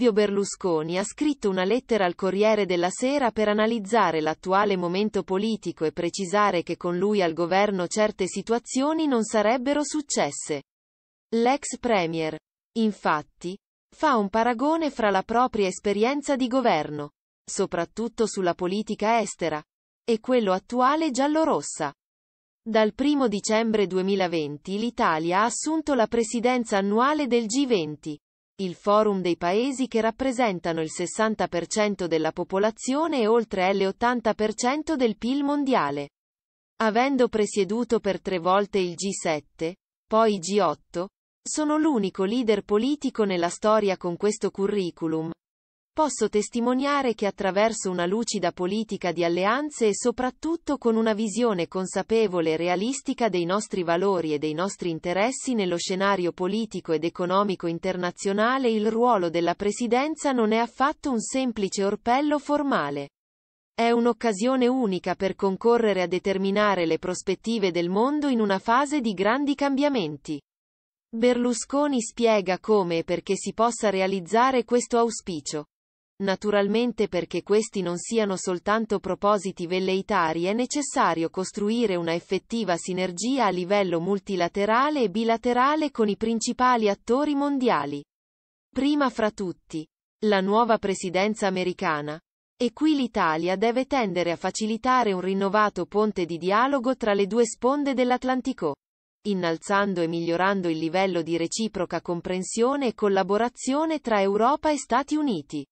Silvio Berlusconi ha scritto una lettera al Corriere della Sera per analizzare l'attuale momento politico e precisare che con lui al governo certe situazioni non sarebbero successe. L'ex Premier, infatti, fa un paragone fra la propria esperienza di governo, soprattutto sulla politica estera, e quello attuale giallorossa. Dal 1 dicembre 2020 l'Italia ha assunto la presidenza annuale del G20 il forum dei paesi che rappresentano il 60% della popolazione e oltre l'80% del PIL mondiale. Avendo presieduto per tre volte il G7, poi G8, sono l'unico leader politico nella storia con questo curriculum, posso testimoniare che attraverso una lucida politica di alleanze e soprattutto con una visione consapevole e realistica dei nostri valori e dei nostri interessi nello scenario politico ed economico internazionale il ruolo della Presidenza non è affatto un semplice orpello formale. È un'occasione unica per concorrere a determinare le prospettive del mondo in una fase di grandi cambiamenti. Berlusconi spiega come e perché si possa realizzare questo auspicio. Naturalmente perché questi non siano soltanto propositi velleitari è necessario costruire una effettiva sinergia a livello multilaterale e bilaterale con i principali attori mondiali. Prima fra tutti, la nuova presidenza americana. E qui l'Italia deve tendere a facilitare un rinnovato ponte di dialogo tra le due sponde dell'Atlantico, innalzando e migliorando il livello di reciproca comprensione e collaborazione tra Europa e Stati Uniti.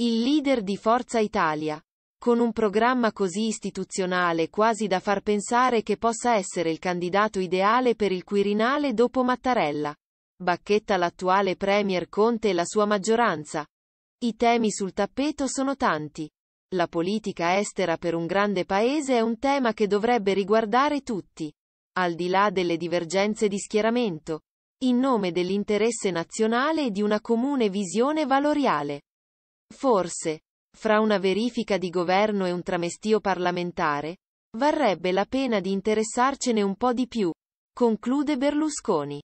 Il leader di Forza Italia. Con un programma così istituzionale quasi da far pensare che possa essere il candidato ideale per il Quirinale dopo Mattarella. Bacchetta l'attuale Premier Conte e la sua maggioranza. I temi sul tappeto sono tanti. La politica estera per un grande paese è un tema che dovrebbe riguardare tutti. Al di là delle divergenze di schieramento. In nome dell'interesse nazionale e di una comune visione valoriale. Forse, fra una verifica di governo e un tramestio parlamentare, varrebbe la pena di interessarcene un po' di più, conclude Berlusconi.